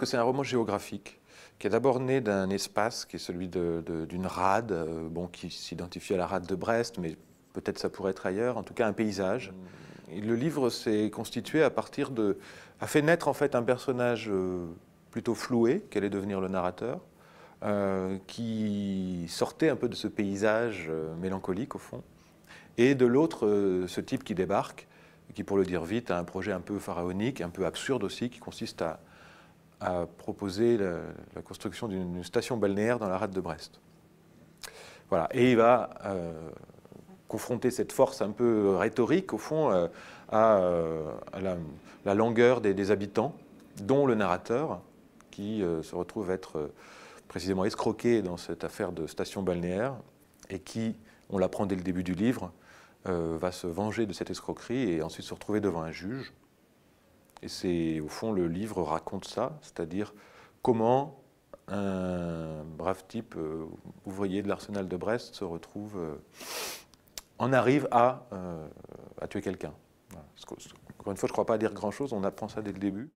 que c'est un roman géographique qui est d'abord né d'un espace qui est celui d'une rade, euh, bon, qui s'identifie à la rade de Brest, mais peut-être ça pourrait être ailleurs, en tout cas un paysage. Mm. Et le livre s'est constitué à partir de... a fait naître en fait un personnage euh, plutôt floué, qui allait devenir le narrateur, euh, qui sortait un peu de ce paysage mélancolique au fond, et de l'autre, ce type qui débarque, qui pour le dire vite a un projet un peu pharaonique, un peu absurde aussi, qui consiste à, a proposer la, construction d'une station balnéaire dans la rade de Brest. Voilà. Et il va euh, confronter cette force un peu rhétorique, au fond, euh, à, euh, la, langueur des, des, habitants, dont le narrateur, qui se retrouve être précisément escroqué dans cette affaire de station balnéaire, et qui, on l'apprend dès le début du livre, va se venger de cette escroquerie et ensuite se retrouver devant un juge et c'est au fond le livre raconte ça, c'est-à-dire comment un brave type euh, ouvrier de l'arsenal de Brest se retrouve, euh, en arrive à, euh, à tuer quelqu'un. Encore une fois, je ne crois pas dire grand-chose, on apprend ça dès le début.